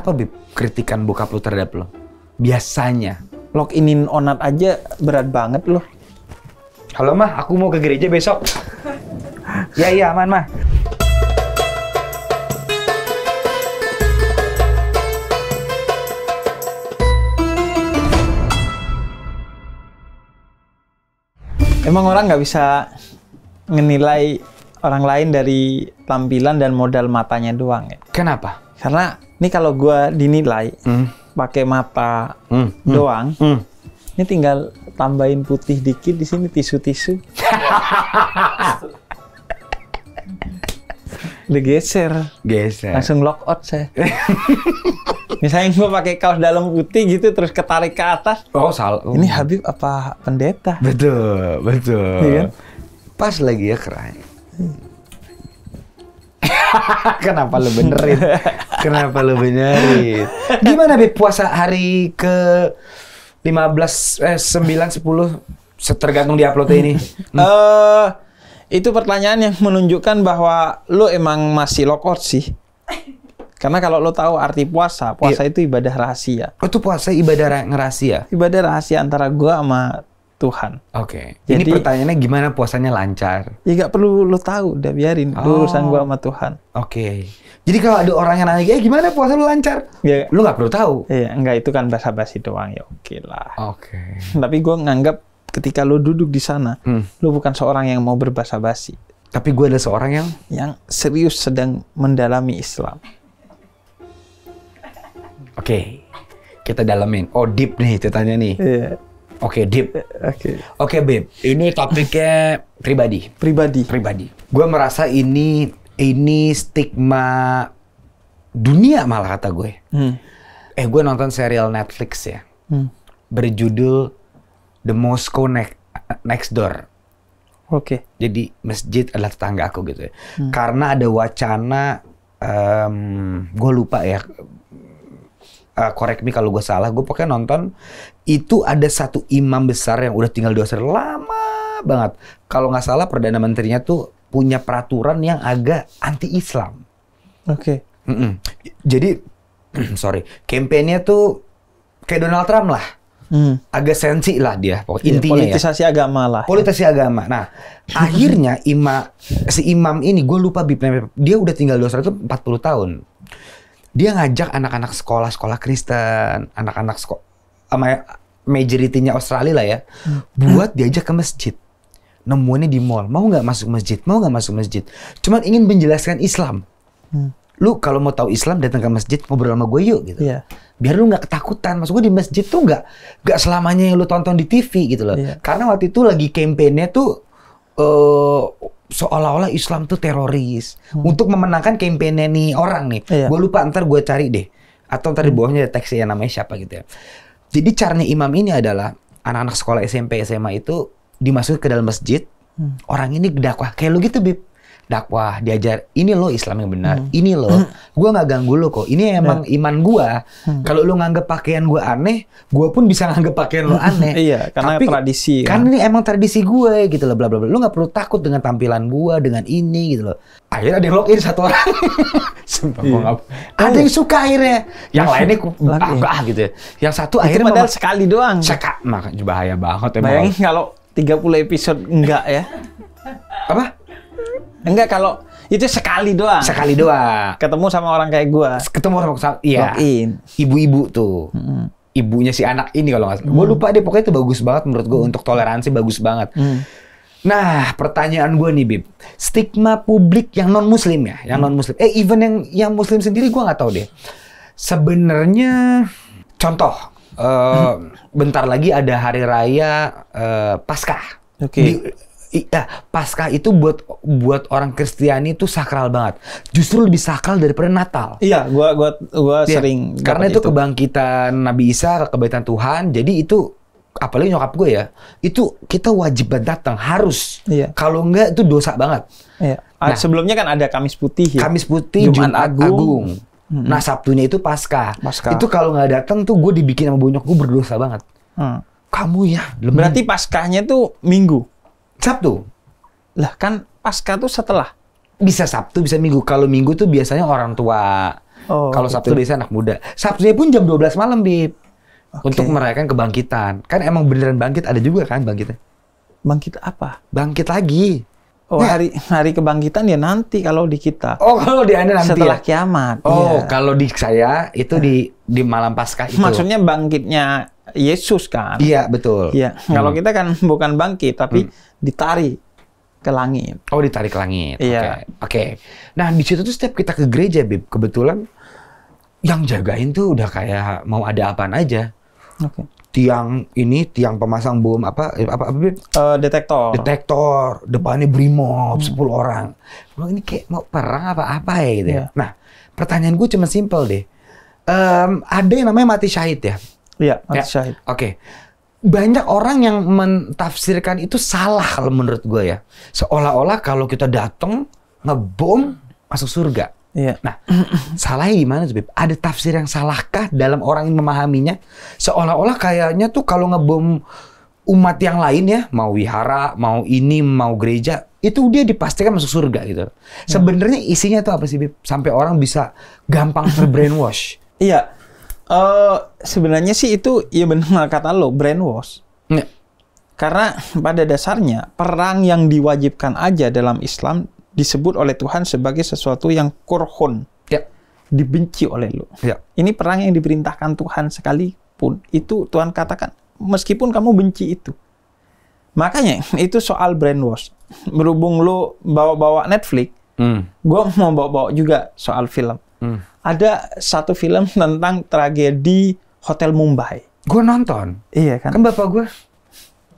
apa Bib kritikan bokap lu terhadap lo? Biasanya inin onat aja berat banget loh. Halo mah, aku mau ke gereja besok. ya iya aman mah. Emang orang nggak bisa menilai orang lain dari tampilan dan modal matanya doang ya? Kenapa? Karena ini kalau gue dinilai mm. pakai mata mm. doang, mm. ini tinggal tambahin putih dikit di sini tisu-tisu. Udah geser. Geser. Langsung lock out saya. Misalnya gue pakai kaos dalam putih gitu terus ketarik ke atas. Oh, salah. Ini Habib apa pendeta? Betul, betul. Iya kan? Pas lagi ya keren. Hmm. Kenapa lu benerin? Kenapa lu benerin? Gimana Beb puasa hari ke 15 eh 9 10 Setergantung di upload ini? Eh uh, itu pertanyaan yang menunjukkan bahwa lu emang masih lokot sih. Karena kalau lo tahu arti puasa, puasa iya. itu ibadah rahasia. Oh, itu puasa ibadah rahasia? Ibadah rahasia antara gua sama Tuhan. Oke. Okay. Jadi, Ini pertanyaannya gimana puasanya lancar? Ya nggak perlu lo tahu, udah biarin oh. urusan gua sama Tuhan. Oke. Okay. Jadi kalau ada orang yang nanya, eh gimana puasa lo lancar? Ya, lo nggak perlu tahu. Iya, enggak itu kan basa-basi doang ya oke lah. Oke. Okay. Tapi gua nganggap ketika lo duduk di sana, hmm. lu bukan seorang yang mau berbasa-basi. Tapi gue adalah seorang yang yang serius sedang mendalami Islam. Oke, okay. kita dalamin. Oh deep nih ceritanya nih. Yeah. Oke, okay, deep. Eh, oke. Okay. Oke, okay, babe. Ini topiknya pribadi. Pribadi. Pribadi. Gue merasa ini ini stigma dunia malah kata gue. Hmm. Eh, gue nonton serial Netflix ya. Hmm. Berjudul The Moscow ne Next Door. Oke. Okay. Jadi masjid adalah tetangga aku gitu ya. Hmm. Karena ada wacana um, gue lupa ya uh, correct me kalau gue salah, gue pokoknya nonton itu ada satu imam besar yang udah tinggal di Australia lama banget. Kalau nggak salah perdana menterinya tuh punya peraturan yang agak anti Islam. Oke. Okay. Jadi sorry, kampanyenya tuh kayak Donald Trump lah. Hmm. agak sensi lah dia pokoknya intinya ya. politisasi ya. agama lah ya. politisasi ya. agama nah akhirnya imam, si imam ini gue lupa bibnya dia udah tinggal di Australia itu 40 tahun dia ngajak anak-anak sekolah-sekolah Kristen, anak-anak sekolah majoritinya Australia lah ya, hmm. buat diajak ke masjid. Nemuannya di mall, mau nggak masuk masjid, mau nggak masuk masjid. Cuman ingin menjelaskan Islam. Hmm. Lu kalau mau tahu Islam datang ke masjid ngobrol sama gue yuk gitu. Yeah. Biar lu nggak ketakutan. masuk gue di masjid tuh nggak nggak selamanya yang lu tonton di TV gitu loh. Yeah. Karena waktu itu lagi kampanye tuh uh, seolah-olah Islam tuh teroris hmm. untuk memenangkan kampanye nih orang nih. Iya. Gue lupa ntar gue cari deh atau ntar di hmm. bawahnya ada teks ya namanya siapa gitu ya. Jadi caranya imam ini adalah anak-anak sekolah SMP SMA itu dimasukin ke dalam masjid. Hmm. Orang ini dakwah kayak lu gitu, Bib dakwah diajar ini loh Islam yang benar hmm. ini loh hmm. gue nggak ganggu lo kok ini emang hmm. iman gue hmm. kalau lo nganggep pakaian gue aneh gue pun bisa nganggep pakaian lo hmm. aneh iya karena Tapi, tradisi kan ini emang tradisi gue gitu loh bla bla bla lo nggak perlu takut dengan tampilan gue dengan ini gitu loh akhirnya ada yang login satu orang Sumpah, iya. ada yang suka akhirnya yang iya. lainnya ah, ah gitu ya yang satu Itu akhirnya modal sekali doang cekak makanya bahaya banget ya, bayangin kalau 30 episode enggak ya apa Enggak kalau itu sekali doang. Sekali doang. Ketemu sama orang kayak gua. Ketemu sama iya. Ibu-ibu tuh. hmm Ibunya si anak ini kalau nggak Hmm. Gua Gue mm. lupa deh pokoknya itu bagus banget menurut gue untuk toleransi bagus banget. Hmm. Nah, pertanyaan gua nih, Bib. Stigma publik yang non muslim ya, yang hmm. non muslim. Eh, even yang yang muslim sendiri gua nggak tahu deh. Sebenarnya contoh uh, bentar lagi ada hari raya uh, Paskah. Oke. Okay. Iya, eh, pasca itu buat buat orang Kristiani itu sakral banget. Justru lebih sakral daripada Natal. Iya, gua gua gua ya, sering karena itu, itu kebangkitan Nabi Isa, kebaikan Tuhan. Jadi itu apalagi nyokap gue ya, itu kita wajib datang harus. Iya. Kalau enggak itu dosa banget. Iya. Ah, nah, sebelumnya kan ada Kamis Putih ya. Kamis Putih, Jumat, Jumat Agung. Agung. Hmm. Nah Sabtunya itu pasca. pasca. Itu kalau nggak datang tuh gue dibikin sama bonyok gue berdosa banget. Hmm. Kamu ya. lemin. Berarti paskahnya tuh minggu. Sabtu. Lah kan pasca tuh setelah. Bisa Sabtu, bisa Minggu. Kalau Minggu tuh biasanya orang tua. Oh, Kalau gitu. Sabtu biasanya anak muda. Sabtunya pun jam 12 malam, Bib. Okay. Untuk merayakan kebangkitan. Kan emang beneran bangkit ada juga kan bangkitnya. Bangkit apa? Bangkit lagi. Oh, nah. hari hari kebangkitan ya nanti kalau di kita. Oh, kalau di Anda nanti. Ya? Setelah ya? kiamat. Oh, iya. kalau di saya itu di di malam pasca itu. Maksudnya bangkitnya Yesus kan. Iya, betul. Iya. Hmm. Kalau kita kan bukan bangkit tapi hmm. ditarik ke langit. Oh, ditarik ke langit. Iya. Oke. Okay. Okay. Nah, di situ tuh setiap kita ke gereja, Bib, kebetulan yang jagain tuh udah kayak mau ada apaan aja. Oke. Okay. Tiang ini tiang pemasang bom apa apa apa Bib? Uh, detektor. Detektor, depannya brimob hmm. orang. Mau ini kayak mau perang apa apa ya gitu yeah. ya. Iya. Nah, pertanyaan gue cuma simpel deh. Um, ada yang namanya mati syahid ya Iya, mati ya. syahid. Oke. Okay. Banyak orang yang mentafsirkan itu salah kalau menurut gue ya. Seolah-olah kalau kita datang ngebom masuk surga. Iya. Nah, salahnya gimana Zubib? Ada tafsir yang salahkah dalam orang yang memahaminya? Seolah-olah kayaknya tuh kalau ngebom umat yang lain ya, mau wihara, mau ini, mau gereja, itu dia dipastikan masuk surga gitu. Iya. Sebenarnya isinya tuh apa sih, Sampai orang bisa gampang terbrainwash. iya. Uh, sebenarnya sih itu ya benar kata lo brainwash. Ya. Karena pada dasarnya perang yang diwajibkan aja dalam Islam disebut oleh Tuhan sebagai sesuatu yang kurhun. Ya. Dibenci oleh lo. Ya. Ini perang yang diperintahkan Tuhan sekalipun itu Tuhan katakan meskipun kamu benci itu. Makanya itu soal brainwash. Berhubung lo bawa-bawa Netflix, hmm. gue mau bawa-bawa juga soal film Hmm. Ada satu film tentang tragedi Hotel Mumbai. Gue nonton. Iya kan. Kan bapak gue.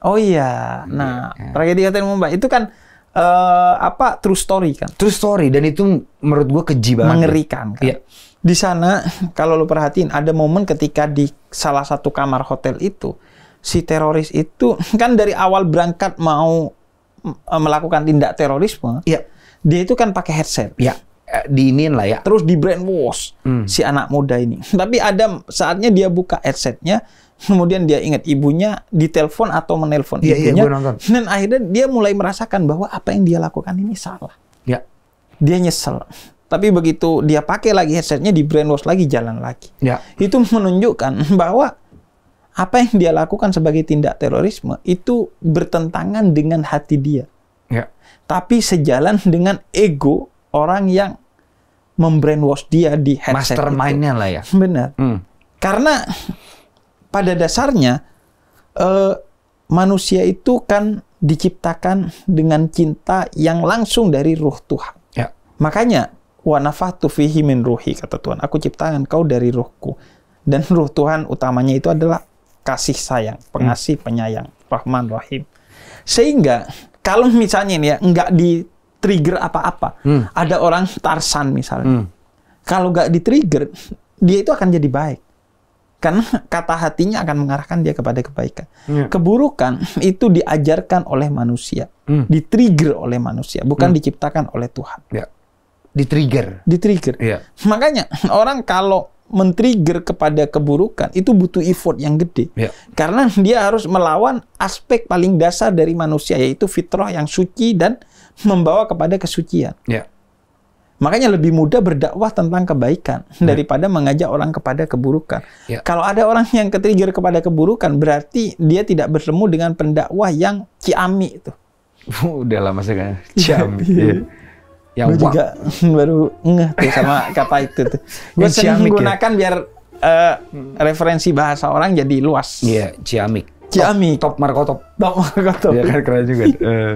Oh iya. Nah, iya, iya. tragedi Hotel Mumbai itu kan uh, apa true story kan? True story dan itu menurut gue keji banget. Mengerikan kan. Iya. Di sana kalau lo perhatiin ada momen ketika di salah satu kamar hotel itu si teroris itu kan dari awal berangkat mau eh, melakukan tindak terorisme. Iya. Dia itu kan pakai headset. Iya. Eh, diinin lah ya. Terus di brainwash hmm. si anak muda ini. Tapi ada saatnya dia buka headsetnya, kemudian dia ingat ibunya ditelepon atau menelpon ya, ibunya. Iya, dan akhirnya dia mulai merasakan bahwa apa yang dia lakukan ini salah. Ya. Dia nyesel. Tapi begitu dia pakai lagi headsetnya di brainwash lagi jalan lagi. Ya. Itu menunjukkan bahwa apa yang dia lakukan sebagai tindak terorisme itu bertentangan dengan hati dia. Ya. Tapi sejalan dengan ego orang yang membrainwash dia di headset mastermind lah ya. Benar. Hmm. Karena pada dasarnya uh, manusia itu kan diciptakan dengan cinta yang langsung dari ruh Tuhan. Ya. Makanya wa nafahtu fihi min ruhi kata Tuhan, aku ciptakan kau dari ruhku. Dan ruh Tuhan utamanya itu adalah kasih sayang, hmm. pengasih, penyayang, Rahman, Rahim. Sehingga kalau misalnya ini ya nggak di trigger apa-apa. Hmm. Ada orang Tarsan misalnya. Hmm. Kalau gak di-trigger, dia itu akan jadi baik. Karena kata hatinya akan mengarahkan dia kepada kebaikan. Hmm. Keburukan itu diajarkan oleh manusia. Hmm. Di-trigger oleh manusia. Bukan hmm. diciptakan oleh Tuhan. Ya. Di-trigger. Di-trigger. Ya. Makanya orang kalau men-trigger kepada keburukan itu butuh effort yang gede. Ya. Karena dia harus melawan aspek paling dasar dari manusia yaitu fitrah yang suci dan membawa kepada kesucian. Yeah. Makanya lebih mudah berdakwah tentang kebaikan ya. daripada mengajak orang kepada keburukan. Ya. Kalau ada orang yang ketrigger kepada keburukan, berarti dia tidak bertemu dengan pendakwah yang ciami itu. Udah lama sekali. Iya. Ciami. ya. Yang gua juga baru ngeh tuh sama kata itu tuh. Gue sering menggunakan ya? biar uh, referensi bahasa orang jadi luas. Iya, ciamik. Ciami. Top, top Markotop. Top Markotop. Ya kan keren juga. Eh.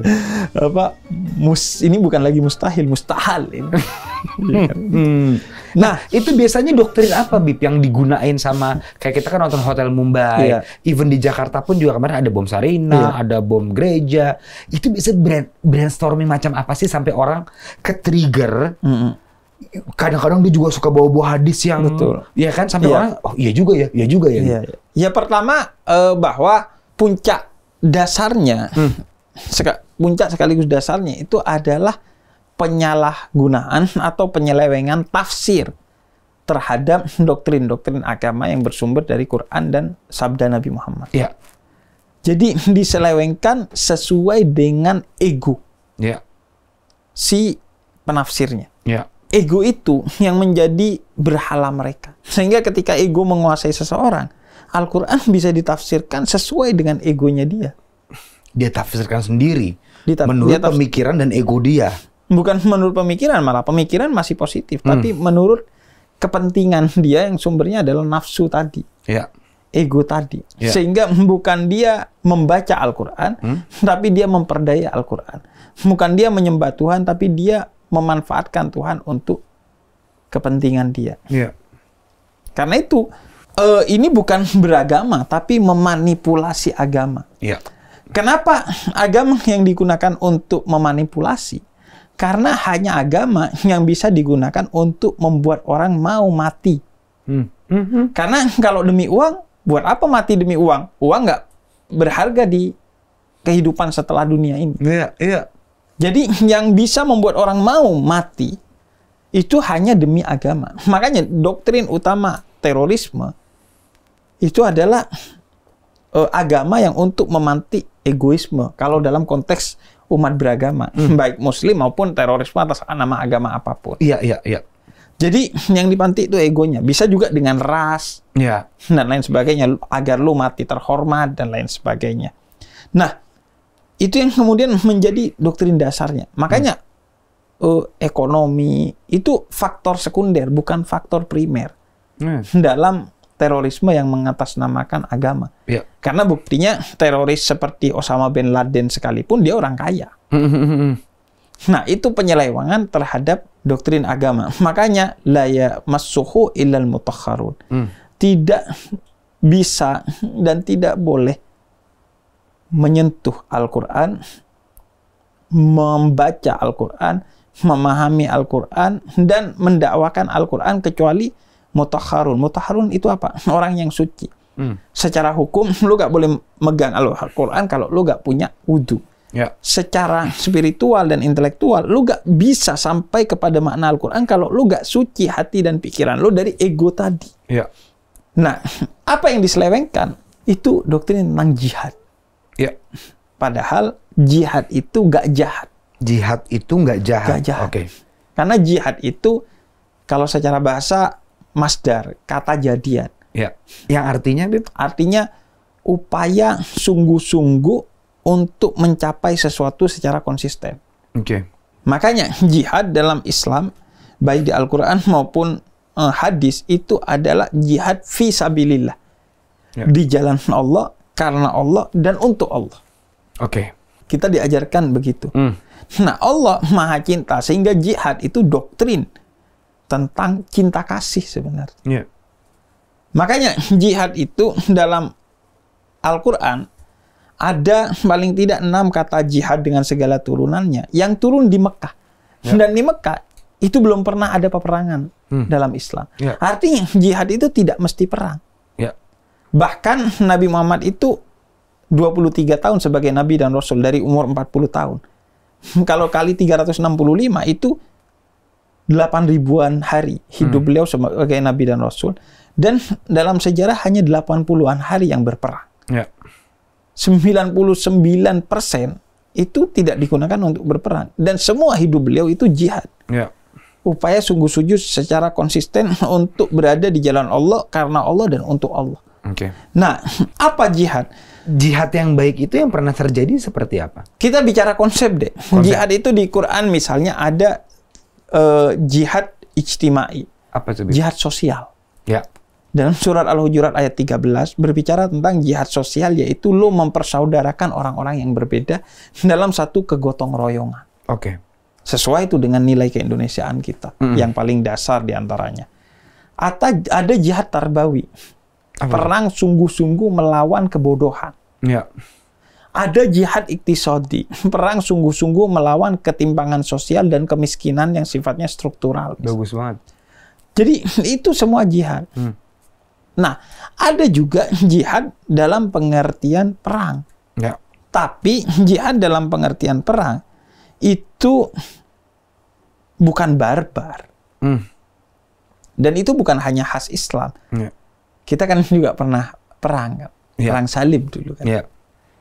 apa mus ini bukan lagi mustahil, mustahil ya. ini. Iya kan? hmm. Nah, itu biasanya doktrin apa Bib yang digunain sama kayak kita kan nonton Hotel Mumbai, iya. even di Jakarta pun juga kemarin ada bom Sarina, iya. ada bom gereja. Itu bisa brand brainstorming macam apa sih sampai orang ke trigger mm -hmm kadang-kadang dia juga suka bawa-bawa hadis yang betul. Ya kan sampai ya. orang oh iya juga ya, iya juga ya. Ya, ya. ya pertama eh, bahwa puncak dasarnya hmm. seka, puncak sekaligus dasarnya itu adalah penyalahgunaan atau penyelewengan tafsir terhadap doktrin-doktrin agama yang bersumber dari Quran dan sabda Nabi Muhammad. Ya. Jadi diselewengkan sesuai dengan ego. Ya. Si penafsirnya. Ya ego itu yang menjadi berhala mereka. Sehingga ketika ego menguasai seseorang, Al-Quran bisa ditafsirkan sesuai dengan egonya dia. Dia tafsirkan sendiri. Dita menurut dia pemikiran dan ego dia. Bukan menurut pemikiran, malah pemikiran masih positif. Hmm. Tapi menurut kepentingan dia yang sumbernya adalah nafsu tadi. Ya. Ego tadi. Ya. Sehingga bukan dia membaca Al-Quran, hmm? tapi dia memperdaya Al-Quran. Bukan dia menyembah Tuhan, tapi dia memanfaatkan Tuhan untuk kepentingan dia. Yeah. Karena itu uh, ini bukan beragama tapi memanipulasi agama. Yeah. Kenapa agama yang digunakan untuk memanipulasi? Karena hanya agama yang bisa digunakan untuk membuat orang mau mati. Hmm. Mm -hmm. Karena kalau demi uang, buat apa mati demi uang? Uang nggak berharga di kehidupan setelah dunia ini. Iya, yeah, iya. Yeah. Jadi yang bisa membuat orang mau mati itu hanya demi agama. Makanya doktrin utama terorisme itu adalah uh, agama yang untuk memantik egoisme. Kalau dalam konteks umat beragama, hmm. baik muslim maupun terorisme atas nama agama apapun. Iya, iya, iya. Jadi yang dipanti itu egonya. Bisa juga dengan ras ya. dan lain sebagainya agar lu mati terhormat dan lain sebagainya. Nah, itu yang kemudian menjadi doktrin dasarnya. Makanya uh, ekonomi itu faktor sekunder bukan faktor primer hmm. dalam terorisme yang mengatasnamakan agama. Ya. Karena buktinya teroris seperti Osama bin Laden sekalipun dia orang kaya. Nah, itu penyelewangan terhadap doktrin agama. Makanya layak masuhu ilal mutakharun. Hmm. Tidak bisa dan tidak boleh menyentuh Al-Quran, membaca Al-Quran, memahami Al-Quran, dan mendakwakan Al-Quran kecuali mutakharun. Mutakharun itu apa? Orang yang suci. Hmm. Secara hukum, lu gak boleh megang Al-Quran kalau lu gak punya wudhu. Yeah. Secara spiritual dan intelektual, lu gak bisa sampai kepada makna Al-Quran kalau lu gak suci hati dan pikiran lu dari ego tadi. Yeah. Nah, apa yang diselewengkan? Itu doktrin tentang jihad. Ya. Padahal jihad itu gak jahat. Jihad itu gak jahat. Gak jahat. Oke. Okay. Karena jihad itu kalau secara bahasa masdar, kata jadian. Ya. Yang artinya Bip? Artinya upaya sungguh-sungguh untuk mencapai sesuatu secara konsisten. Oke. Okay. Makanya jihad dalam Islam baik di Al-Qur'an maupun eh, hadis itu adalah jihad fi sabilillah. Ya. Di jalan Allah karena Allah dan untuk Allah. Oke. Okay. Kita diajarkan begitu. Mm. Nah, Allah Maha Cinta sehingga jihad itu doktrin tentang cinta kasih sebenarnya. Yeah. Makanya jihad itu dalam Al-Qur'an ada paling tidak enam kata jihad dengan segala turunannya yang turun di Mekah yeah. dan di Mekah itu belum pernah ada peperangan hmm. dalam Islam. Yeah. Artinya jihad itu tidak mesti perang. Bahkan Nabi Muhammad itu 23 tahun sebagai Nabi dan Rasul dari umur 40 tahun. Kalau kali 365 itu 8 ribuan hari hidup hmm. beliau sebagai Nabi dan Rasul. Dan dalam sejarah hanya 80-an hari yang berperang. Ya. 99% itu tidak digunakan untuk berperang. Dan semua hidup beliau itu jihad. Ya. Upaya sungguh-sungguh secara konsisten untuk berada di jalan Allah, karena Allah, dan untuk Allah. Okay. Nah, apa jihad? Jihad yang baik itu yang pernah terjadi seperti apa? Kita bicara konsep deh. Konsep. Jihad itu di Quran misalnya ada uh, jihad ijtimai. Apa itu? Jihad sosial. Ya. Dalam surat Al-Hujurat ayat 13 berbicara tentang jihad sosial yaitu lo mempersaudarakan orang-orang yang berbeda dalam satu kegotong royongan. Oke. Okay. Sesuai itu dengan nilai keindonesiaan kita mm -hmm. yang paling dasar diantaranya. Atau ada jihad tarbawi. Perang sungguh-sungguh melawan kebodohan. Ya. Ada jihad iktisodi, perang sungguh-sungguh melawan ketimpangan sosial dan kemiskinan yang sifatnya struktural. Bagus banget. Jadi itu semua jihad. Hmm. Nah, ada juga jihad dalam pengertian perang. Ya. Tapi jihad dalam pengertian perang itu bukan barbar. Hmm. Dan itu bukan hanya khas Islam. Ya. Kita kan juga pernah perang kan, yeah. perang salib dulu kan. Yeah.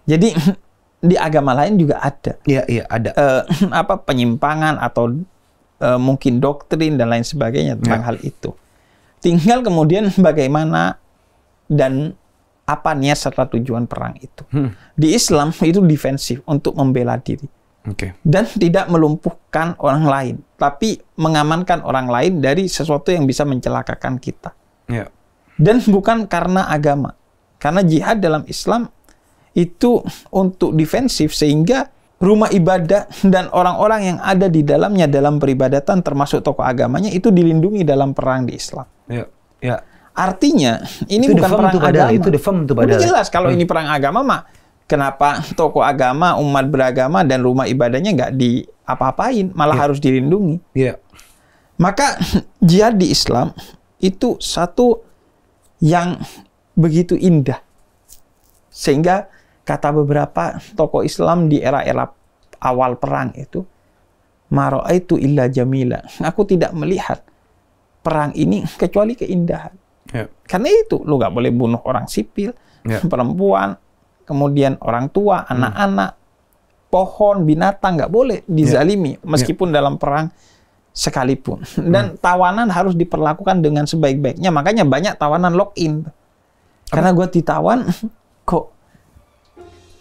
Jadi di agama lain juga ada. Iya, yeah, iya, yeah, ada. Uh, apa penyimpangan atau uh, mungkin doktrin dan lain sebagainya tentang yeah. hal itu. Tinggal kemudian bagaimana dan apa niat serta tujuan perang itu. Hmm. Di Islam itu defensif untuk membela diri. Okay. Dan tidak melumpuhkan orang lain, tapi mengamankan orang lain dari sesuatu yang bisa mencelakakan kita. Yeah dan bukan karena agama. Karena jihad dalam Islam itu untuk defensif sehingga rumah ibadah dan orang-orang yang ada di dalamnya dalam peribadatan termasuk tokoh agamanya itu dilindungi dalam perang di Islam. Ya. ya. Artinya ini itu bukan perang agama. Itu defam itu Udah jelas kalau hmm. ini perang agama mah kenapa tokoh agama, umat beragama dan rumah ibadahnya nggak diapa-apain, malah ya. harus dilindungi. Ya. Maka jihad di Islam itu satu yang begitu indah. Sehingga kata beberapa tokoh Islam di era-era awal perang itu, itu illa jamila. Aku tidak melihat perang ini kecuali keindahan. Ya. Karena itu lu gak boleh bunuh orang sipil, ya. perempuan, kemudian orang tua, hmm. anak-anak, hmm. pohon, binatang gak boleh ya. dizalimi ya. meskipun dalam perang sekalipun. Dan hmm. tawanan harus diperlakukan dengan sebaik-baiknya. Makanya banyak tawanan login. Karena gue ditawan, kok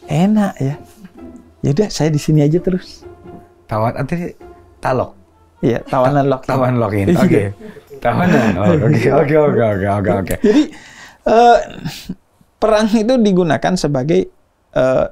enak ya. Yaudah, saya di sini aja terus. Tawan, nanti talok. Iya, tawanan login. Tawanan login, iya. oke. tawanan, oh, oke, oke, oke, oke, oke, oke. Jadi, uh, perang itu digunakan sebagai uh,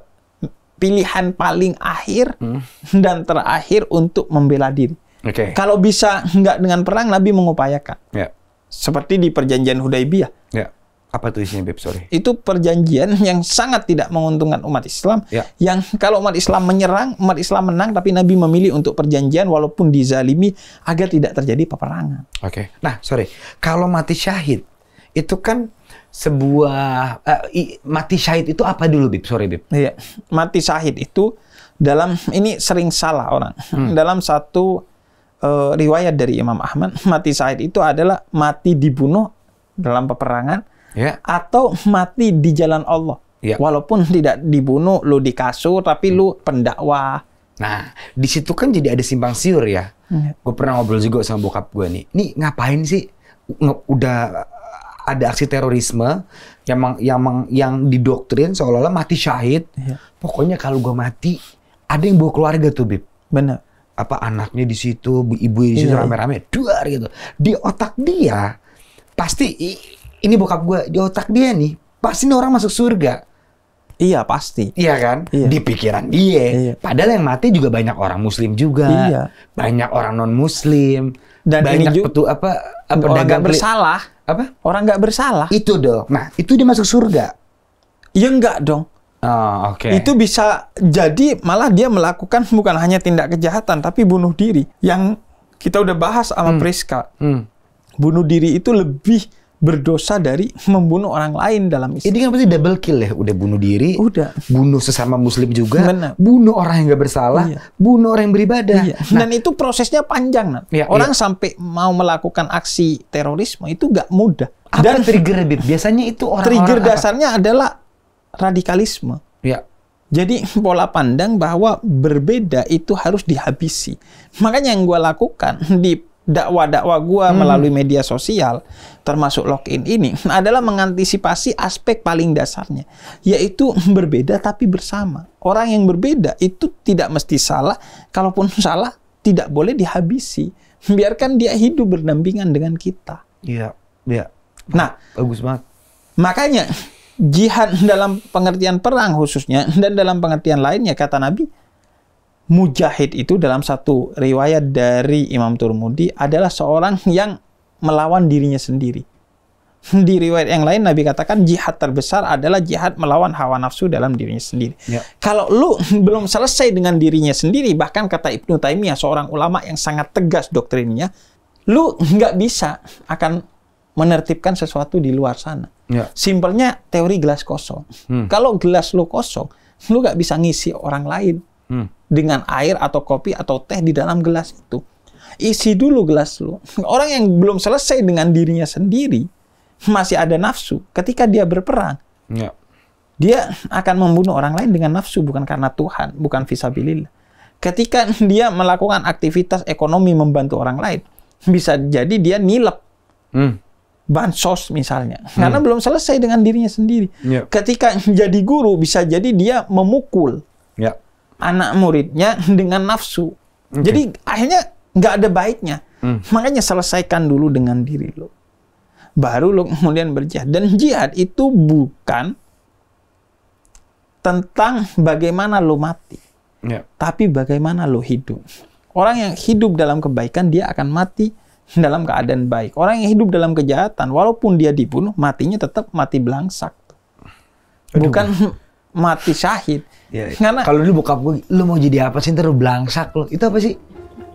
pilihan paling akhir hmm. dan terakhir untuk membela diri. Okay. Kalau bisa nggak dengan perang, Nabi mengupayakan. Yeah. Seperti di perjanjian Hudaibiyah. Yeah. Apa tuh isinya, Beb? Sorry. Itu perjanjian yang sangat tidak menguntungkan umat Islam. Yeah. Yang kalau umat Islam menyerang, umat Islam menang, tapi Nabi memilih untuk perjanjian walaupun dizalimi agar tidak terjadi peperangan. Oke. Okay. Nah, sorry. Kalau mati syahid, itu kan sebuah... Uh, mati syahid itu apa dulu, Bib? Sorry, Bib. Iya. Mati syahid itu dalam... Ini sering salah orang. Hmm. Dalam satu uh, riwayat dari Imam Ahmad, mati syahid itu adalah mati dibunuh dalam peperangan yeah. atau mati di jalan Allah. Yeah. Walaupun tidak dibunuh lu di kasur tapi hmm. lu pendakwah. Nah, di situ kan jadi ada simpang siur ya. Hmm. Gue pernah ngobrol juga sama bokap gue nih. Nih ngapain sih Nge udah ada aksi terorisme yang meng, yang meng, yang didoktrin seolah-olah mati syahid. Yeah. Pokoknya kalau gue mati, ada yang bawa keluarga tuh, Bib. Benar apa anaknya di situ, ibu di situ rame iya. rame-rame, duar gitu. Di otak dia pasti ini bokap gue di otak dia nih pasti ini orang masuk surga. Iya pasti. Iya kan? Iya. Di pikiran dia. Iya. Padahal yang mati juga banyak orang Muslim juga. Iya. Banyak orang non Muslim. Dan banyak juga, petu apa, apa orang nggak bersalah. Apa? Orang nggak bersalah. Itu dong. Nah itu dia masuk surga. Iya enggak dong. Oh, okay. Itu bisa jadi malah dia melakukan bukan hanya tindak kejahatan tapi bunuh diri. Yang kita udah bahas sama hmm. Priska. Hmm. Bunuh diri itu lebih berdosa dari membunuh orang lain dalam Islam. Ini kan pasti double kill ya, udah bunuh diri, udah bunuh sesama muslim juga, Benar. bunuh orang yang gak bersalah, iya. bunuh orang yang beribadah. Iya. Nah, Dan itu prosesnya panjang. Nah. Iya, orang iya. sampai mau melakukan aksi terorisme itu gak mudah. Apa Dan trigger Biasanya itu orang-orang Trigger dasarnya adalah radikalisme. Ya. Jadi pola pandang bahwa berbeda itu harus dihabisi. Makanya yang gue lakukan di dakwah-dakwah gue hmm. melalui media sosial, termasuk login ini, adalah mengantisipasi aspek paling dasarnya, yaitu berbeda tapi bersama. Orang yang berbeda itu tidak mesti salah, kalaupun salah tidak boleh dihabisi. Biarkan dia hidup berdampingan dengan kita. Iya, iya. Nah, bagus banget. Makanya jihad dalam pengertian perang khususnya dan dalam pengertian lainnya kata Nabi mujahid itu dalam satu riwayat dari Imam Turmudi adalah seorang yang melawan dirinya sendiri. Di riwayat yang lain Nabi katakan jihad terbesar adalah jihad melawan hawa nafsu dalam dirinya sendiri. Ya. Kalau lu belum selesai dengan dirinya sendiri, bahkan kata Ibnu Taimiyah seorang ulama yang sangat tegas doktrinnya, lu nggak bisa akan menertibkan sesuatu di luar sana. Ya. Simpelnya teori gelas kosong. Hmm. Kalau gelas lo kosong, lo gak bisa ngisi orang lain hmm. dengan air atau kopi atau teh di dalam gelas itu. Isi dulu gelas lo. Orang yang belum selesai dengan dirinya sendiri masih ada nafsu. Ketika dia berperang, ya. dia akan membunuh orang lain dengan nafsu bukan karena Tuhan, bukan visabilillah. Ketika dia melakukan aktivitas ekonomi membantu orang lain, bisa jadi dia nilep. Hmm bansos misalnya hmm. karena belum selesai dengan dirinya sendiri yeah. ketika jadi guru bisa jadi dia memukul yeah. anak muridnya dengan nafsu okay. jadi akhirnya nggak ada baiknya hmm. makanya selesaikan dulu dengan diri lo baru lo kemudian berjihad dan jihad itu bukan tentang bagaimana lo mati yeah. tapi bagaimana lo hidup orang yang hidup dalam kebaikan dia akan mati dalam keadaan baik. Orang yang hidup dalam kejahatan, walaupun dia dibunuh, matinya tetap mati belangsak. Aduh. Bukan mati syahid. Ya, Karena kalau dulu bokap gue, lu mau jadi apa sih? Ntar lu belangsak lu. Itu apa sih?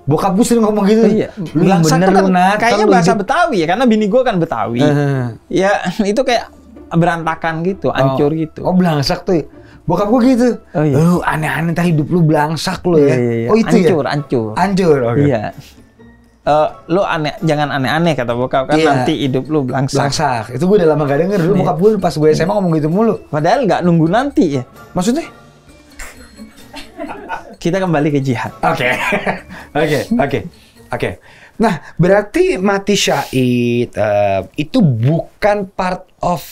Bokap gue sering ngomong gitu. Iya. Lu belangsak bener, kan lu natal, kayaknya bahasa Betawi ya, karena bini gue kan Betawi. Uh. Ya itu kayak berantakan gitu, oh. hancur oh. gitu. Oh belangsak tuh. Ya? Bokap gue gitu. Oh, iya. Lu oh, aneh-aneh tadi hidup lu belangsak lu iya, ya. Iya, iya, iya. Oh itu ancur, ya? Hancur, hancur. Hancur, oke. Okay. Iya uh, eh, lo aneh jangan aneh-aneh kata bokap kan yeah. nanti hidup lu belangsak. Belangsak. Itu gue udah lama gak denger dulu iya. bokap gue pas gue SMA ngomong gitu mulu. Padahal nggak nunggu nanti ya. Maksudnya? Kita kembali ke jihad. Oke. Oke, oke. Oke. Nah, berarti mati syahid uh, itu bukan part of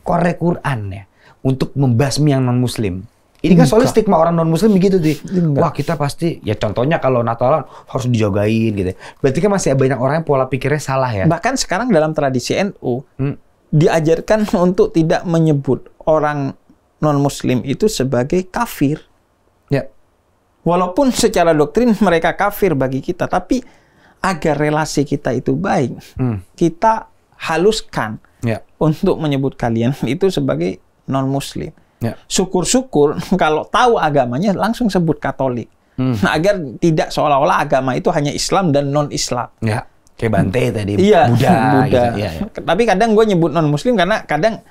korek Quran ya untuk membasmi yang non muslim. Ini kan soalnya stigma orang non muslim begitu sih. Wah kita pasti ya contohnya kalau Natalan harus dijagain gitu. Berarti kan masih banyak orang yang pola pikirnya salah ya. Bahkan sekarang dalam tradisi NU hmm. diajarkan untuk tidak menyebut orang non muslim itu sebagai kafir. Ya. Walaupun secara doktrin mereka kafir bagi kita, tapi agar relasi kita itu baik, hmm. kita haluskan ya. untuk menyebut kalian itu sebagai non muslim. Ya. Syukur-syukur kalau tahu agamanya langsung sebut Katolik. Hmm. Nah, agar tidak seolah-olah agama itu hanya Islam dan non-Islam. Ya. Kayak Bante hmm. tadi, iya, Buddha. Buddha. Gitu. Ya, ya. Tapi kadang gue nyebut non-Muslim karena kadang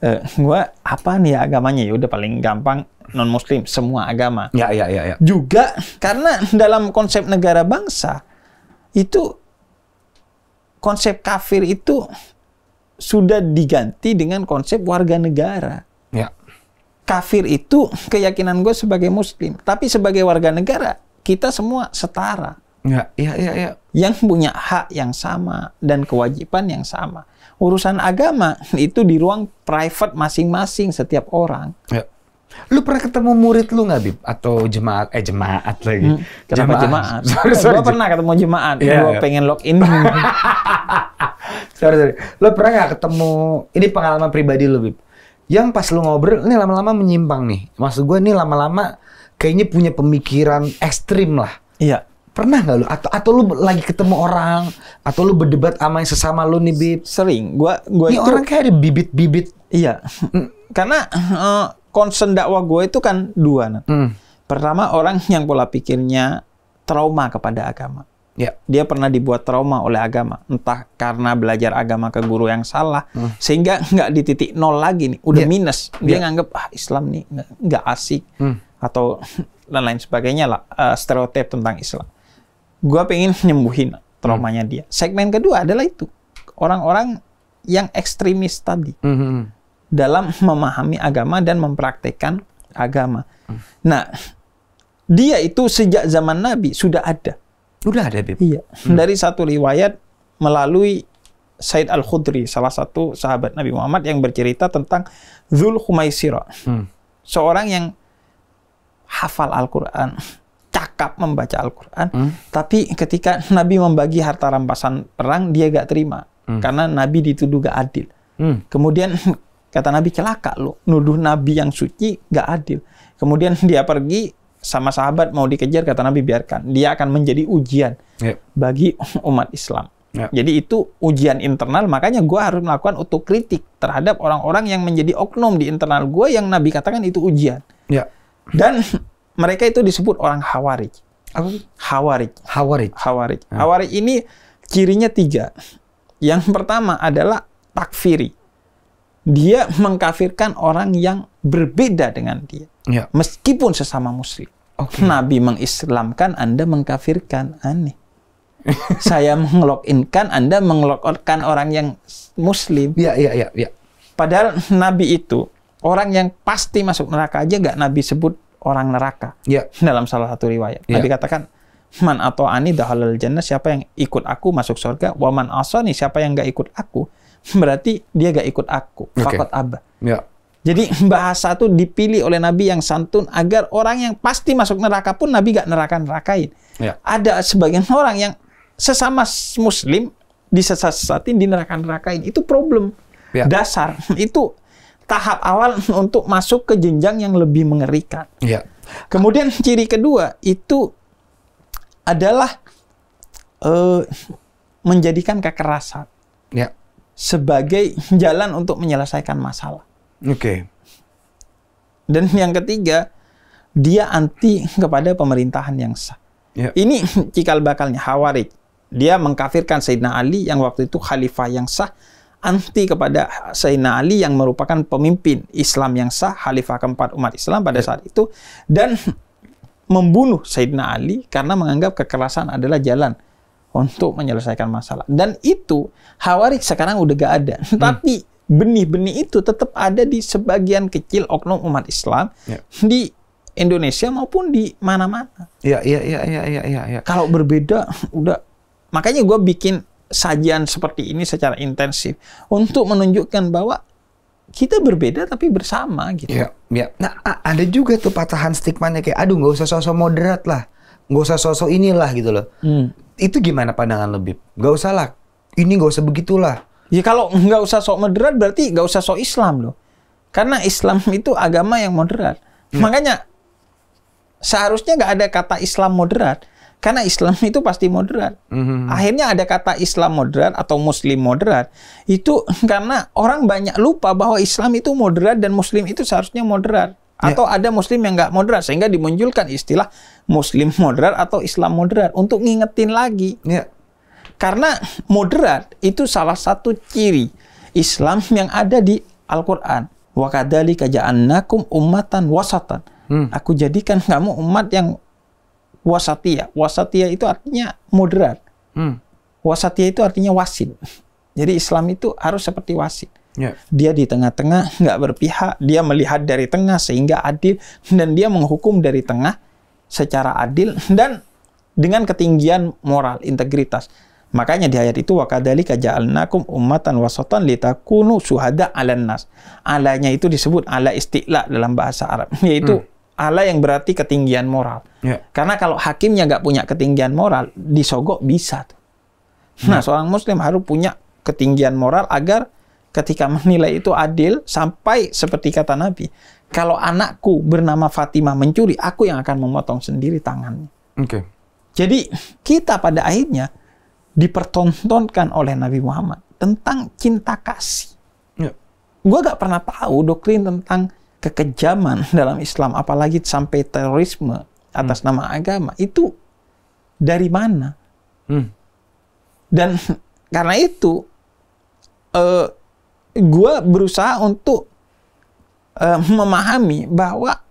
uh, eh, gue apa nih ya agamanya? Ya udah paling gampang non-Muslim, semua agama. Ya, ya, ya, ya. Juga karena dalam konsep negara bangsa itu konsep kafir itu sudah diganti dengan konsep warga negara kafir itu keyakinan gue sebagai muslim tapi sebagai warga negara kita semua setara ya ya ya, ya. yang punya hak yang sama dan kewajiban yang sama urusan agama itu di ruang private masing-masing setiap orang ya. Lu pernah ketemu murid lu nggak, Bib? Atau jemaat? Eh, jemaat lagi. Hmm, kenapa jemaat? jemaat? sorry, eh, sorry. Gue pernah ketemu jemaat. Yeah, gue yeah. pengen login. sorry, sorry. Lu pernah nggak ketemu... Ini pengalaman pribadi lu, Bib yang pas lu ngobrol ini lama-lama menyimpang nih. Maksud gue ini lama-lama kayaknya punya pemikiran ekstrim lah. Iya. Pernah nggak lu atau atau lu lagi ketemu orang atau lu berdebat sama yang sesama lu nih Bib? Sering. Gua gua ini itu... orang kayak ada bibit-bibit. Iya. Hmm. Karena uh, concern dakwah gue itu kan dua. Nah. Pertama orang yang pola pikirnya trauma kepada agama. Ya. Dia pernah dibuat trauma oleh agama, entah karena belajar agama ke guru yang salah, hmm. sehingga nggak di titik nol lagi nih, udah ya. minus. Dia ya. nganggep ah Islam nih nggak asik hmm. atau dan lain sebagainya lah uh, stereotip tentang Islam. Gua pengen nyembuhin traumanya hmm. dia. Segmen kedua adalah itu orang-orang yang ekstremis tadi hmm. hmm, hmm. dalam memahami agama dan mempraktekkan agama. Hmm. Nah, dia itu sejak zaman Nabi sudah ada Udah ada, Bib. Iya. Hmm. Dari satu riwayat melalui Said Al-Khudri, salah satu sahabat Nabi Muhammad yang bercerita tentang Zul Khumaisira. Hmm. Seorang yang hafal Al-Quran, cakap membaca Al-Quran, hmm. tapi ketika Nabi membagi harta rampasan perang, dia gak terima. Hmm. Karena Nabi dituduh gak adil. Hmm. Kemudian kata Nabi, celaka loh, nuduh Nabi yang suci gak adil. Kemudian dia pergi, sama sahabat mau dikejar kata Nabi biarkan. Dia akan menjadi ujian yep. Ya. bagi umat Islam. Yep. Ya. Jadi itu ujian internal, makanya gue harus melakukan otokritik terhadap orang-orang yang menjadi oknum di internal gue yang Nabi katakan itu ujian. Yep. Ya. Dan mereka itu disebut orang Hawarij. Apa? Hawarij. Hawarij. Hawarij. Yep. Hawarij ini cirinya tiga. Yang pertama adalah takfiri. Dia mengkafirkan orang yang berbeda dengan dia. Ya. Meskipun sesama muslim. Okay. Nabi mengislamkan, Anda mengkafirkan. Aneh. Saya menglogin Anda menglogin orang yang muslim. Iya, iya, iya. Ya. Padahal Nabi itu, orang yang pasti masuk neraka aja gak Nabi sebut orang neraka. Ya. Dalam salah satu riwayat. Ya. Nabi katakan, Man atau ani dahalal jannah, siapa yang ikut aku masuk surga, waman asani, siapa yang gak ikut aku, berarti dia gak ikut aku. Okay. Fakot abah. Ya. Jadi bahasa itu dipilih oleh Nabi yang santun agar orang yang pasti masuk neraka pun Nabi gak neraka-nerakain. Ya. Ada sebagian orang yang sesama muslim disesat-sesatin, neraka nerakain Itu problem ya. dasar. Itu tahap awal untuk masuk ke jenjang yang lebih mengerikan. Ya. Kemudian ciri kedua itu adalah uh, menjadikan kekerasan ya. sebagai jalan untuk menyelesaikan masalah. Oke. Okay. Dan yang ketiga, dia anti kepada pemerintahan yang sah. Yeah. Ini cikal bakalnya Hawarij. Dia mengkafirkan Sayyidina Ali yang waktu itu khalifah yang sah, anti kepada Sayyidina Ali yang merupakan pemimpin Islam yang sah, khalifah keempat umat Islam pada yeah. saat itu dan membunuh Sayyidina Ali karena menganggap kekerasan adalah jalan untuk menyelesaikan masalah. Dan itu Hawarij sekarang udah gak ada. Hmm. Tapi benih-benih itu tetap ada di sebagian kecil oknum umat Islam ya. di Indonesia maupun di mana-mana. Iya, iya, iya, iya, iya, iya. Ya. Kalau berbeda udah makanya gue bikin sajian seperti ini secara intensif untuk menunjukkan bahwa kita berbeda tapi bersama gitu. Iya, iya. Nah, ada juga tuh patahan stigmanya kayak aduh nggak usah sosok moderat lah. Nggak usah sosok inilah gitu loh. Hmm. Itu gimana pandangan lebih? Gak usah lah. Ini gak usah begitulah Ya kalau nggak usah sok moderat berarti nggak usah sok Islam loh. Karena Islam itu agama yang moderat. Hmm. Makanya seharusnya nggak ada kata Islam moderat. Karena Islam itu pasti moderat. Mm-hmm. Akhirnya ada kata Islam moderat atau Muslim moderat. Itu karena orang banyak lupa bahwa Islam itu moderat dan Muslim itu seharusnya moderat. Ya. Atau ada Muslim yang nggak moderat. Sehingga dimunculkan istilah Muslim moderat atau Islam moderat. Untuk ngingetin lagi. Yeah. Karena moderat itu salah satu ciri Islam yang ada di Al-Qur'an. Wa kajaan nakum umatan wasatan. Hmm. Aku jadikan kamu umat yang wasatia. Wasatia itu artinya moderat. Hmm. Wasatia itu artinya wasit. Jadi Islam itu harus seperti wasit. Yeah. Dia di tengah-tengah, nggak berpihak. Dia melihat dari tengah sehingga adil. Dan dia menghukum dari tengah secara adil. Dan dengan ketinggian moral, integritas. Makanya di ayat itu wakadhalika ja'alnakum ummatan wasatan litakunu syuhada 'alan nas. Alanya itu disebut ala istiqla dalam bahasa Arab, yaitu hmm. ala yang berarti ketinggian moral. Yeah. Karena kalau hakimnya nggak punya ketinggian moral, disogok bisa. Tuh. Hmm. Nah, seorang muslim harus punya ketinggian moral agar ketika menilai itu adil sampai seperti kata Nabi. Kalau anakku bernama Fatimah mencuri, aku yang akan memotong sendiri tangannya. Oke. Okay. Jadi kita pada akhirnya dipertontonkan oleh Nabi Muhammad tentang cinta kasih. Ya. Gue gak pernah tahu doktrin tentang kekejaman dalam Islam, apalagi sampai terorisme atas hmm. nama agama itu dari mana? Hmm. Dan karena itu, uh, eh, gue berusaha untuk uh, memahami bahwa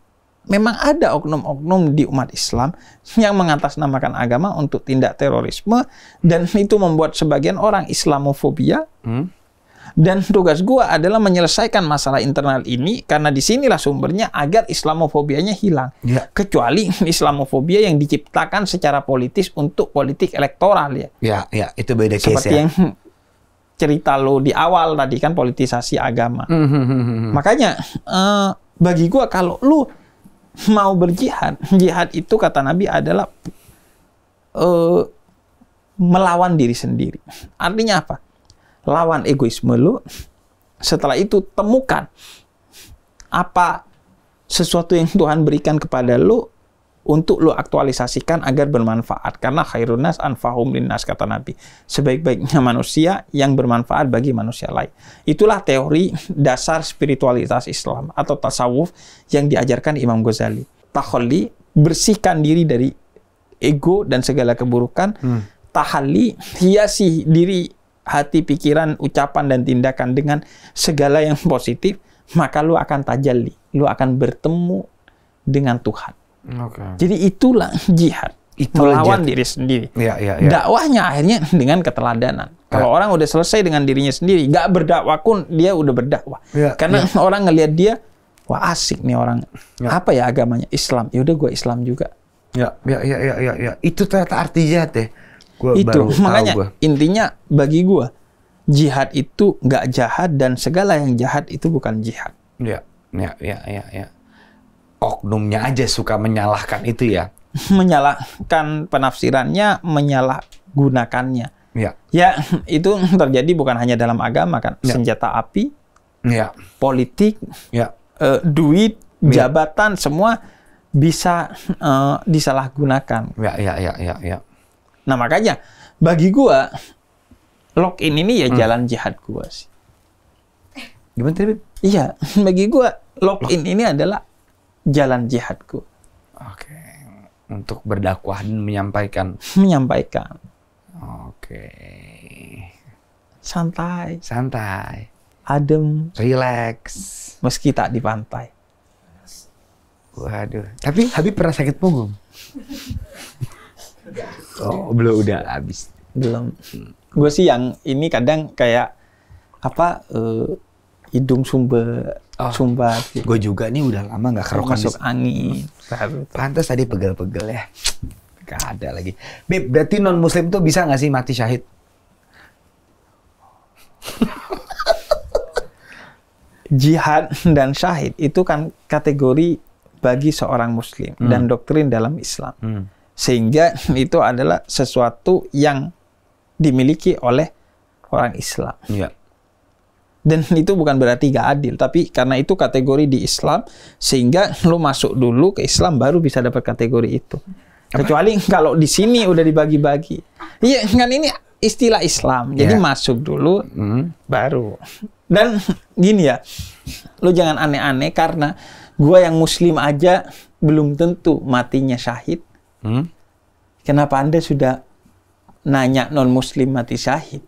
memang ada oknum-oknum di umat Islam yang mengatasnamakan agama untuk tindak terorisme dan itu membuat sebagian orang Islamofobia. Hmm? Dan tugas gua adalah menyelesaikan masalah internal ini karena disinilah sumbernya agar Islamofobianya hilang. Ya. Kecuali Islamofobia yang diciptakan secara politis untuk politik elektoral ya. Ya, ya itu beda case Seperti ya. yang cerita lo di awal tadi kan politisasi agama. Mm -hmm. Makanya uh, bagi gua kalau lu mau berjihad, jihad itu kata Nabi adalah uh, melawan diri sendiri. Artinya apa? Lawan egoisme lu. Setelah itu temukan apa sesuatu yang Tuhan berikan kepada lu untuk lo aktualisasikan agar bermanfaat karena khairun nas anfahum linnas kata Nabi sebaik-baiknya manusia yang bermanfaat bagi manusia lain itulah teori dasar spiritualitas Islam atau tasawuf yang diajarkan Imam Ghazali takholi bersihkan diri dari ego dan segala keburukan hmm. tahali hiasi diri hati pikiran ucapan dan tindakan dengan segala yang positif maka lo akan tajalli lo akan bertemu dengan Tuhan Okay. Jadi itulah jihad. Itu melawan diri sendiri. Ya, ya, ya. Dakwahnya akhirnya dengan keteladanan. Ya. Kalau iya. orang udah selesai dengan dirinya sendiri, gak berdakwah pun dia udah berdakwah. Ya, Karena ya. orang ngelihat dia, wah asik nih orang. Ya. Apa ya agamanya? Islam. Ya udah gue Islam juga. Ya, ya, ya, ya, ya, ya. Itu ternyata arti jihad deh. Gua itu baru makanya gua. intinya bagi gue jihad itu nggak jahat dan segala yang jahat itu bukan jihad. Ya, ya, ya, ya, ya oknumnya aja suka menyalahkan itu ya. menyalahkan penafsirannya, menyalahgunakannya. Ya. ya, itu terjadi bukan hanya dalam agama kan. Ya. Senjata api, ya. politik, ya. Uh, duit, ya. jabatan, semua bisa uh, disalahgunakan. Ya, ya, ya, ya, ya. Nah makanya bagi gua in ini ya hmm. jalan jihad gua sih. Gimana tadi? Iya, bagi gua lock in ini adalah jalan jihadku. Oke. Untuk berdakwah dan menyampaikan. Menyampaikan. Oke. Santai. Santai. Adem. Relax. Meski tak di pantai. Waduh. Tapi Habib pernah sakit punggung? oh, belum udah habis. Belum. Hmm. Gue sih yang ini kadang kayak apa uh, hidung sumber oh, sumbat. Gitu. Gue juga nih udah lama nggak kerokan masuk angin. Pantas tadi pegel-pegel ya. Gak ada lagi. Bib, berarti non muslim tuh bisa nggak sih mati syahid? Jihad dan syahid itu kan kategori bagi seorang muslim hmm. dan doktrin dalam Islam. Hmm. Sehingga itu adalah sesuatu yang dimiliki oleh orang Islam. Ya dan itu bukan berarti gak adil tapi karena itu kategori di Islam sehingga lu masuk dulu ke Islam baru bisa dapat kategori itu Apa? kecuali kalau di sini udah dibagi-bagi iya kan ini istilah Islam jadi iya. masuk dulu mm. baru dan gini ya lu jangan aneh-aneh karena gua yang muslim aja belum tentu matinya syahid mm. kenapa anda sudah nanya non muslim mati syahid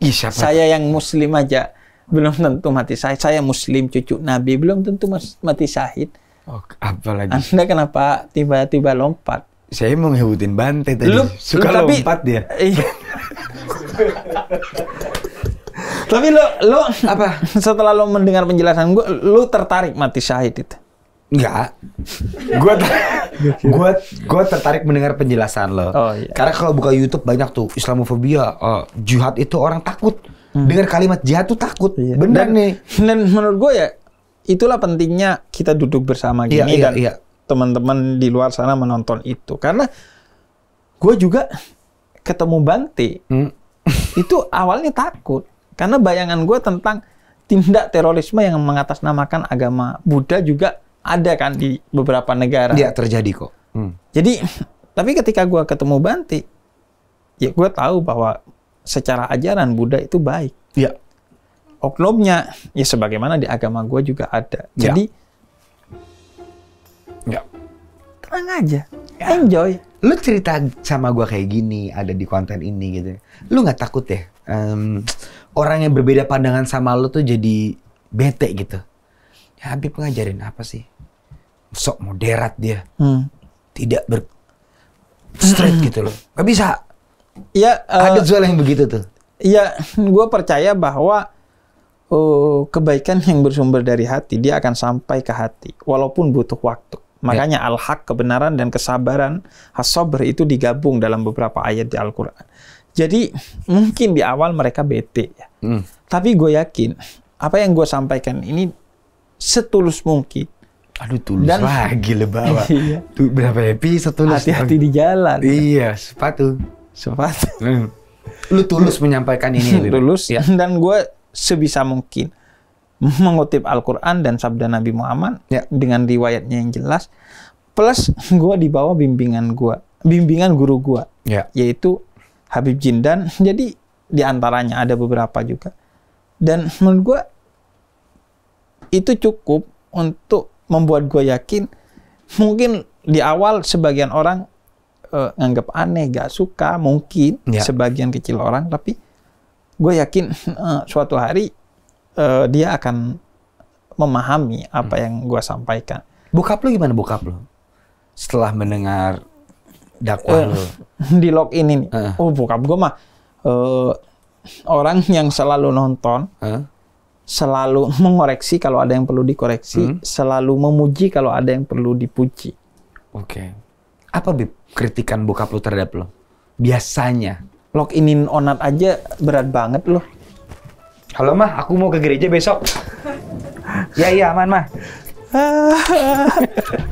Ih, siapa? saya yang muslim aja belum tentu mati syahid. Saya muslim cucu Nabi belum tentu mati syahid. Oh, apalagi. Anda kenapa tiba-tiba lompat? Saya mau ngebutin bantai tadi. Lu, Suka tapi, lompat dia. Iya. tapi lo lo apa? Setelah lo mendengar penjelasan gue, lo tertarik mati syahid itu? Enggak. Gua ter gua gua tertarik mendengar penjelasan lo. Oh, iya. Karena kalau buka YouTube banyak tuh Islamofobia, uh, jihad itu orang takut hmm. dengar kalimat jihad tuh takut. Iya. Bener dan, nih. Dan menurut gue ya itulah pentingnya kita duduk bersama iya, gini iya, iya, dan iya. teman-teman di luar sana menonton itu karena gue juga ketemu Banti hmm. itu awalnya takut karena bayangan gue tentang tindak terorisme yang mengatasnamakan agama Buddha juga ada kan di beberapa negara. Iya terjadi kok. Hmm. Jadi tapi ketika gue ketemu Banti, ya gue tahu bahwa secara ajaran Buddha itu baik. Ya. Oknumnya ya sebagaimana di agama gue juga ada. Ya. Jadi ya. Tenang aja. Ya. Enjoy. Lu cerita sama gue kayak gini ada di konten ini gitu. Lu nggak takut ya um, orang yang berbeda pandangan sama lu tuh jadi bete gitu. Ya Habib ngajarin apa sih? Sok moderat dia. Hmm. Tidak ber straight gitu loh. Gak bisa Ya, Uh, Ada eh, jual yang begitu tuh. Ya, gue percaya bahwa uh, kebaikan yang bersumber dari hati dia akan sampai ke hati, walaupun butuh waktu. Makanya ya. al-haq kebenaran dan kesabaran hasobr itu digabung dalam beberapa ayat di Al-Qur'an. Jadi mungkin di awal mereka bete ya. Hmm. Tapi gue yakin apa yang gue sampaikan ini setulus mungkin. Aduh tulus dan, lagi lebawa. Iya. Berapa happy setulus. Hati-hati di jalan. Iya, sepatu. Sempat. Lu tulus menyampaikan ini. tulus ya. Dan gue sebisa mungkin mengutip Al-Quran dan sabda Nabi Muhammad ya. dengan riwayatnya yang jelas. Plus gue dibawa bimbingan gue, bimbingan guru gue, ya. yaitu Habib Jindan. Jadi diantaranya ada beberapa juga. Dan menurut gue itu cukup untuk membuat gue yakin mungkin di awal sebagian orang uh, nganggap aneh, gak suka mungkin ya. sebagian kecil orang, tapi gue yakin uh, suatu hari uh, dia akan memahami apa hmm. yang gue sampaikan. Bokap lu gimana bokap lu? Setelah mendengar dakwah uh, lu. Di log ini nih. Uh. Oh bokap gue mah uh, orang yang selalu nonton. Uh selalu mengoreksi kalau ada yang perlu dikoreksi, hmm. selalu memuji kalau ada yang perlu dipuji. Oke. Okay apa Bib kritikan bokap lu terhadap lo? Biasanya. Login inin onat aja berat banget lo Halo mah, aku mau ke gereja besok. ya iya aman mah.